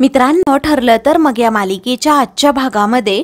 मित्रांनो ठरलं तर मग या मालिकेच्या आजच्या भागामध्ये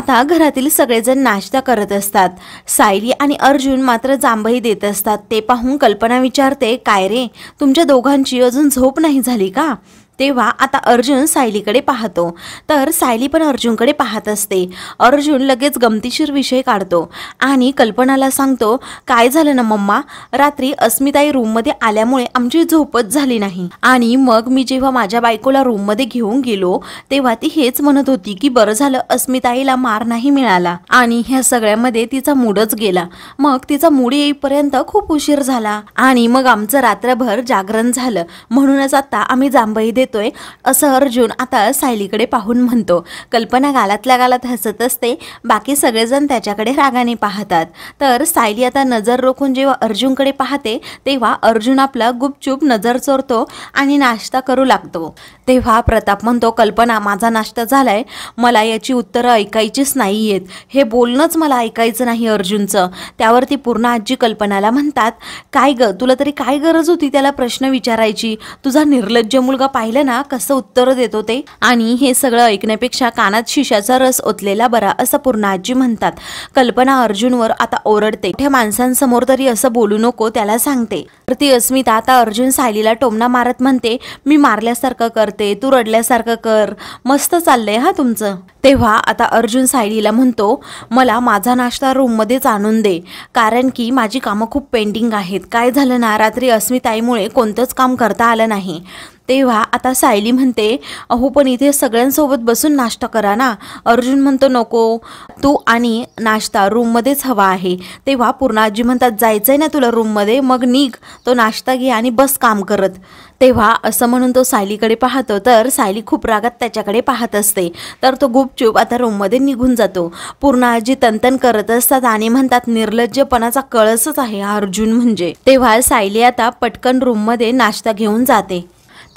आता घरातील सगळेजण नाश्ता करत असतात सायली आणि अर्जुन मात्र जांभई देत असतात ते पाहून कल्पना विचारते काय रे तुमच्या दोघांची अजून झोप नाही झाली का तेव्हा आता अर्जुन सायलीकडे पाहतो तर सायली पण अर्जुनकडे पाहत असते अर्जुन लगेच गमतीशीर विषय काढतो आणि कल्पनाला सांगतो काय झालं ना मम्मा रात्री अस्मिताई रूममध्ये आल्यामुळे आमची झोपच झाली नाही आणि मग मी जेव्हा माझ्या बायकोला रूममध्ये घेऊन गेलो तेव्हा ती हेच म्हणत होती की बरं झालं अस्मिताईला मार नाही मिळाला आणि ह्या सगळ्यामध्ये तिचा मूडच गेला मग तिचा मूड येईपर्यंत खूप उशीर झाला आणि मग आमचं रात्रभर जागरण झालं म्हणूनच आता आम्ही जांभई देतोय असं अर्जुन आता सायलीकडे पाहून म्हणतो कल्पना गालातल्या गालात हसत असते बाकी सगळेजण त्याच्याकडे रागाने पाहतात तर सायली आता नजर रोखून जेव्हा अर्जुनकडे पाहते तेव्हा अर्जुन आपला गुपचूप नजर चोरतो आणि नाश्ता करू लागतो तेव्हा प्रताप म्हणतो कल्पना माझा नाश्ता झालाय मला याची उत्तरं ऐकायचीच नाही आहेत हे बोलणंच मला ऐकायचं नाही अर्जुनचं त्यावरती पूर्ण आजी कल्पनाला म्हणतात काय ग तुला तरी काय गरज होती त्याला प्रश्न विचारायची तुझा निर्लज्ज मुलगा पाहिला पाहिलं ना कसं उत्तर देतो ते आणि हे सगळं ऐकण्यापेक्षा कानात शिशाचा रस ओतलेला बरा असं पूर्ण आजी म्हणतात कल्पना अर्जुनवर आता ओरडते माणसांसमोर तरी असं बोलू नको त्याला सांगते परती अस्मिता आता अर्जुन सायलीला टोमना मारत म्हणते मी मारल्यासारखं करते तू रडल्यासारखं कर मस्त चाललंय हा तुमचं तेव्हा आता अर्जुन सायलीला म्हणतो मला माझा नाश्ता रूममध्येच आणून दे कारण की माझी कामं खूप पेंडिंग आहेत काय झालं ना रात्री अस्मिताईमुळे कोणतंच काम करता आलं नाही तेव्हा आता सायली म्हणते अहो पण इथे सगळ्यांसोबत बसून नाश्ता करा ना अर्जुन म्हणतो नको तू आणि नाश्ता रूममध्येच हवा आहे तेव्हा पूर्ण आजी म्हणतात जायचं आहे ना तुला रूममध्ये मग निघ तो नाश्ता घे आणि बस काम करत तेव्हा असं म्हणून तो सायलीकडे पाहतो तर सायली खूप रागात त्याच्याकडे पाहत असते तर तो गुपचूप आता रूममध्ये निघून जातो पूर्ण आजी तंतन करत असतात आणि म्हणतात निर्लज्जपणाचा कळसच आहे अर्जुन म्हणजे तेव्हा सायली आता पटकन रूममध्ये नाश्ता घेऊन जाते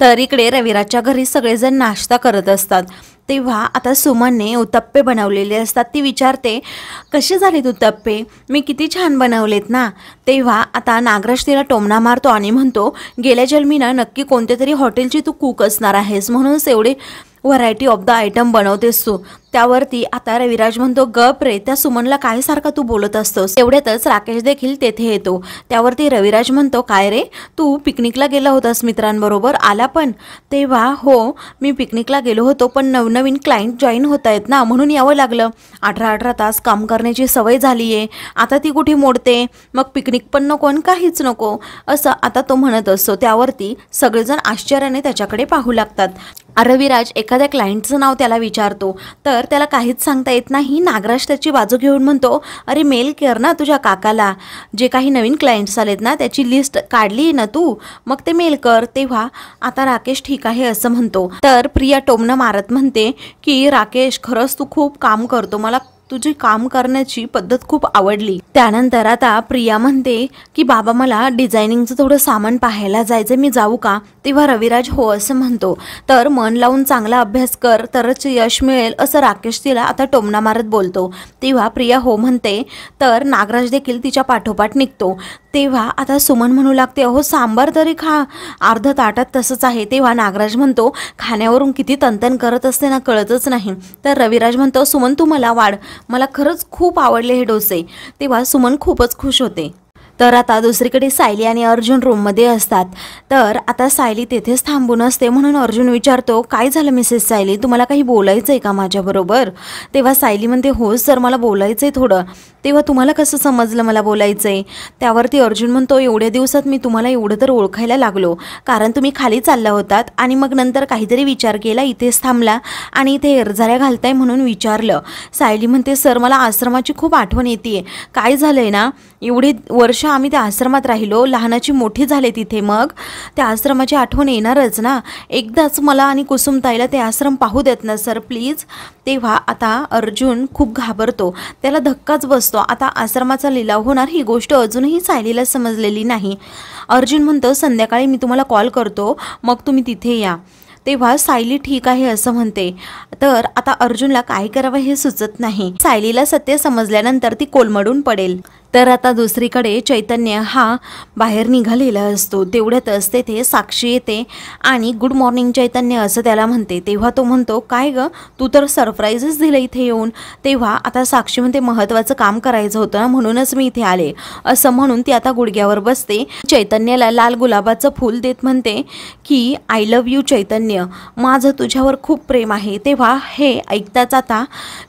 तर इकडे रविराजच्या घरी सगळेजण नाश्ता करत असतात तेव्हा आता सुमनने उत्तप्पे बनवलेले असतात ती विचारते कसे झालेत उत्तप्पे मी किती छान बनवलेत ना तेव्हा आता नागराज तिला टोमणा मारतो आणि म्हणतो गेल्या जन्मीनं नक्की कोणत्या तरी हॉटेलची तू कूक असणार आहेस म्हणूनच एवढे व्हरायटी ऑफ द आयटम बनवतेस तू त्यावरती आता रविराज म्हणतो गप रे त्या सुमनला काय सारखा तू बोलत असतोस तेवढ्यातच राकेश देखील तेथे येतो त्यावरती रविराज म्हणतो काय रे तू पिकनिकला गेला होतास मित्रांबरोबर आला पण तेव्हा हो मी पिकनिकला गेलो होतो पण नवनवीन क्लायंट जॉईन होत आहेत ना म्हणून यावं लागलं अठरा अठरा तास काम करण्याची सवय झाली आहे आता ती कुठे मोडते मग पिकनिक पण नको आणि काहीच नको असं आता तो म्हणत असतो त्यावरती सगळेजण आश्चर्याने त्याच्याकडे पाहू लागतात रविराज एखाद्या क्लायंटचं नाव त्याला विचारतो तर तर त्याला काहीच सांगता येत नाही नागराज त्याची बाजू घेऊन म्हणतो अरे मेल कर ना तुझ्या काकाला जे काही नवीन क्लायंट्स आलेत ना त्याची लिस्ट काढली ना तू मग ते मेल कर तेव्हा आता राकेश ठीक आहे असं म्हणतो तर प्रिया टोमनं मारत म्हणते की राकेश खरंच तू खूप काम करतो मला तुझी काम करण्याची पद्धत खूप आवडली त्यानंतर आता प्रिया म्हणते की बाबा मला डिझायनिंगचं थोडं सामान पाहायला जायचं मी जाऊ का तेव्हा रविराज हो असं म्हणतो तर मन लावून चांगला अभ्यास कर तरच यश मिळेल असं राकेश तिला आता टोमणा मारत बोलतो तेव्हा प्रिया हो म्हणते तर नागराज देखील तिच्या पाठोपाठ निघतो तेव्हा आता सुमन म्हणू लागते अहो सांबार तरी खा अर्ध ताटात तसंच आहे तेव्हा नागराज म्हणतो खाण्यावरून किती तंतन करत असते ना कळतच नाही तर रविराज म्हणतो सुमन तू मला वाढ मला खरंच खूप आवडले हे डोसे तेव्हा सुमन खूपच खुश होते तर आता दुसरीकडे सायली आणि अर्जुन रूममध्ये असतात तर आता सायली तेथेच थांबून असते म्हणून अर्जुन विचारतो काय झालं मिसेस सायली तुम्हाला काही बोलायचं आहे का माझ्याबरोबर तेव्हा सायली म्हणते हो सर मला बोलायचं आहे थोडं तेव्हा तुम्हाला कसं समजलं मला बोलायचं आहे त्यावरती अर्जुन म्हणतो एवढ्या दिवसात मी तुम्हाला एवढं तर ओळखायला लागलो कारण तुम्ही खाली चालला होतात आणि मग नंतर काहीतरी विचार केला इथेच थांबला आणि इथे एरझाऱ्या घालताय म्हणून विचारलं सायली म्हणते सर मला आश्रमाची खूप आठवण येते काय झालं आहे ना एवढे वर्ष आम्ही त्या आश्रमात राहिलो लहानाची मोठी झाले तिथे मग त्या आश्रमाची आठवण येणारच ना एकदाच मला आणि कुसुमताईला ते आश्रम पाहू देत ना सर प्लीज तेव्हा आता अर्जुन खूप घाबरतो त्याला धक्काच बसतो आता आश्रमाचा लिलाव होणार ही गोष्ट अजूनही सायलीला समजलेली नाही अर्जुन म्हणतो संध्याकाळी मी तुम्हाला कॉल करतो मग तुम्ही तिथे या तेव्हा सायली ठीक आहे असं म्हणते तर आता अर्जुनला काय करावं हे सुचत नाही सायलीला सत्य समजल्यानंतर ती कोलमडून पडेल तर आता दुसरीकडे चैतन्य हा बाहेर निघालेला असतो तेवढ्यातच तेथे साक्षी येते आणि गुड मॉर्निंग चैतन्य असं त्याला म्हणते तेव्हा तो म्हणतो काय ग तू तर सरप्राईजच दिलं इथे येऊन तेव्हा आता साक्षी म्हणते महत्त्वाचं काम करायचं होतं ना म्हणूनच मी इथे आले असं म्हणून ती आता गुडघ्यावर बसते चैतन्यला लाल गुलाबाचं फूल देत म्हणते की आय लव्ह यू चैतन्य माझं तुझ्यावर खूप प्रेम आहे तेव्हा हे ऐकताच आता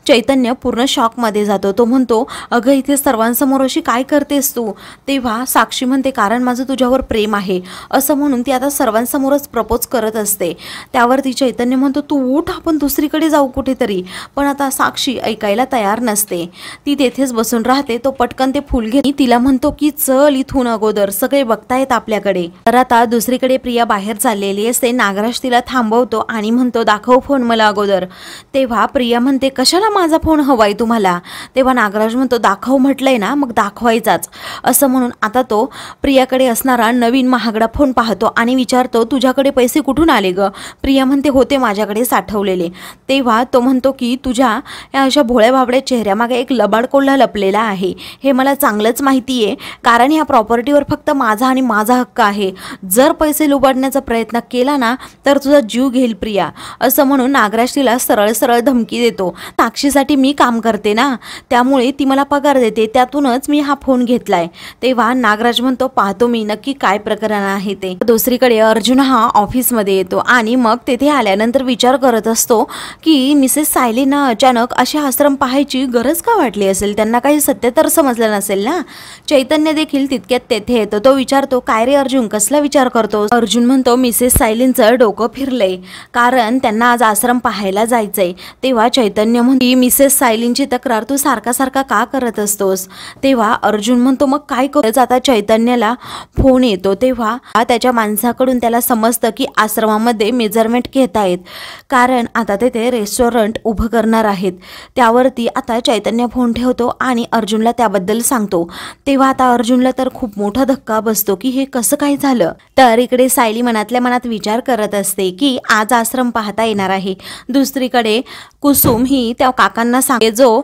चैतन्य पूर्ण शॉकमध्ये जातो तो म्हणतो अगं इथे सर्वांसमोर काय करतेस तू तेव्हा साक्षी म्हणते कारण माझं तुझ्यावर प्रेम आहे असं म्हणून ती आता सर्वांसमोरच प्रपोज करत असते त्यावर ती चैतन्य म्हणतो तू उठ आपण दुसरीकडे जाऊ कुठेतरी पण आता साक्षी ऐकायला तयार नसते ती तेथेच बसून राहते तो पटकन ते फुल घेऊन तिला म्हणतो की चल इथून अगोदर सगळे बघतायत आपल्याकडे तर आता दुसरीकडे प्रिया बाहेर चाललेली असते नागराज तिला थांबवतो आणि म्हणतो दाखव फोन मला अगोदर तेव्हा प्रिया म्हणते कशाला माझा फोन हवाय तुम्हाला तेव्हा नागराज म्हणतो दाखव म्हटलंय ना मग दाखवायचाच असं म्हणून आता तो प्रियाकडे असणारा नवीन महागडा फोन पाहतो आणि विचारतो तुझ्याकडे पैसे कुठून आले ग प्रिया म्हणते होते माझ्याकडे साठवलेले तेव्हा तो म्हणतो की तुझ्या या अशा भोळ्या भाबड्या चेहऱ्यामागे एक लबाडकोल्हा लपलेला आहे हे मला चांगलंच माहिती आहे कारण ह्या प्रॉपर्टीवर फक्त माझा आणि माझा हक्क आहे जर पैसे लुबाडण्याचा प्रयत्न केला ना तर तुझा जीव घेईल प्रिया असं म्हणून नागराज सरळ सरळ धमकी देतो साक्षीसाठी मी काम करते ना त्यामुळे ती मला पगार देते त्यातूनच मी हा फोन घेतलाय तेव्हा नागराज म्हणतो पाहतो मी नक्की काय प्रकरण आहे ते दुसरीकडे अर्जुन हा ऑफिस मध्ये येतो आणि मग तेथे आल्यानंतर विचार करत असतो की मिसेस सायलीन अचानक असे आश्रम पाहायची गरज का वाटली असेल त्यांना काही सत्य तर समजलं नसेल ना चैतन्य देखील तितक्यात तेथे येतो तो विचारतो काय रे अर्जुन कसला विचार करतो अर्जुन म्हणतो मिसेस सायलींचं डोकं फिरलंय कारण त्यांना आज आश्रम पाहायला जायचंय तेव्हा चैतन्य म्हणते मिसेस सायलींची तक्रार तू सारखा सारखा का करत असतोस तेव्हा तेव्हा अर्जुन म्हणतो मग काय करत आता चैतन्याला फोन येतो तेव्हा त्याच्या माणसाकडून त्याला समजतं की आश्रमामध्ये मेजरमेंट घेत आहेत कारण आता तेथे रेस्टॉरंट उभं करणार आहेत त्यावरती आता चैतन्य फोन ठेवतो आणि अर्जुनला त्याबद्दल सांगतो तेव्हा आता अर्जुनला तर खूप मोठा धक्का बसतो की हे कसं काय झालं तर इकडे सायली मनातल्या मनात विचार करत असते की आज आश्रम पाहता येणार आहे दुसरीकडे कुसुम ही त्या काकांना सांगते जो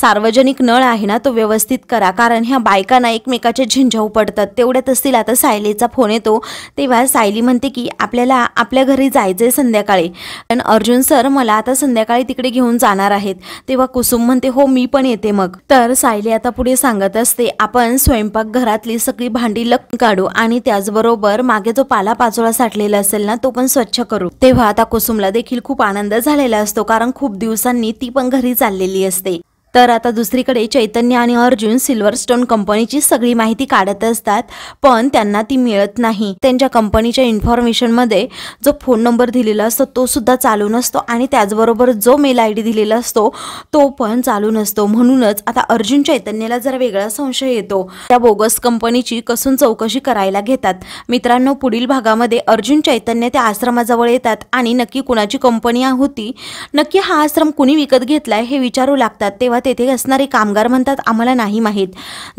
सार्वजनिक नळ आहे ना तो व्यवस्थित करा कारण ह्या बायकांना एकमेकाच्या झिंझाऊ पडतात तेवढ्यातच तिला आता सायलीचा फोन येतो तेव्हा सायली म्हणते की आपल्याला आपल्या घरी जायचंय संध्याकाळी पण अर्जुन सर मला आता संध्याकाळी तिकडे घेऊन जाणार आहेत तेव्हा कुसुम म्हणते हो मी पण येते मग तर सायली आता पुढे सांगत असते आपण स्वयंपाक घरातली सगळी भांडी लक काढू आणि त्याचबरोबर मागे जो पाला पाचोळा साठलेला असेल ना तो पण स्वच्छ करू तेव्हा आता कुसुमला देखील खूप आनंद झालेला असतो कारण खूप दिवसांनी ती पण घरी चाललेली असते तर आता दुसरीकडे चैतन्य आणि अर्जुन सिल्वरस्टोन कंपनीची सगळी माहिती काढत असतात पण त्यांना ती मिळत नाही त्यांच्या कंपनीच्या इन्फॉर्मेशनमध्ये जो फोन नंबर दिलेला असतो तो सुद्धा चालू नसतो आणि त्याचबरोबर जो मेल आय डी दिलेला असतो तो पण चालू नसतो म्हणूनच आता अर्जुन चैतन्याला जरा वेगळा संशय येतो त्या बोगस कंपनीची कसून चौकशी करायला घेतात मित्रांनो पुढील भागामध्ये अर्जुन चैतन्य त्या आश्रमाजवळ येतात आणि नक्की कुणाची कंपनी होती नक्की हा आश्रम कुणी विकत घेतलाय हे विचारू लागतात तेव्हा तेथे असणारे कामगार म्हणतात आम्हाला नाही माहीत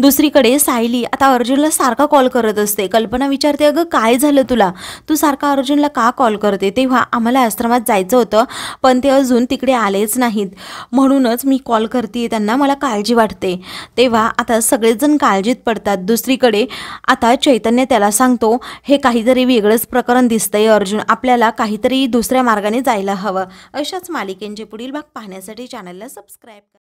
दुसरीकडे सायली आता अर्जुनला सारखा कॉल करत असते कल्पना विचारते अगं काय झालं तुला तू सारखा अर्जुनला का कॉल करते तेव्हा आम्हाला आश्रमात जायचं होतं पण ते अजून तिकडे आलेच नाहीत म्हणूनच मी कॉल करते त्यांना मला काळजी वाटते तेव्हा आता सगळेजण काळजीत पडतात दुसरीकडे आता चैतन्य त्याला सांगतो हे काहीतरी वेगळंच प्रकरण दिसतंय अर्जुन आपल्याला काहीतरी दुसऱ्या मार्गाने जायला हवं अशाच मालिकेंचे पुढील भाग पाहण्यासाठी चॅनलला सबस्क्राईब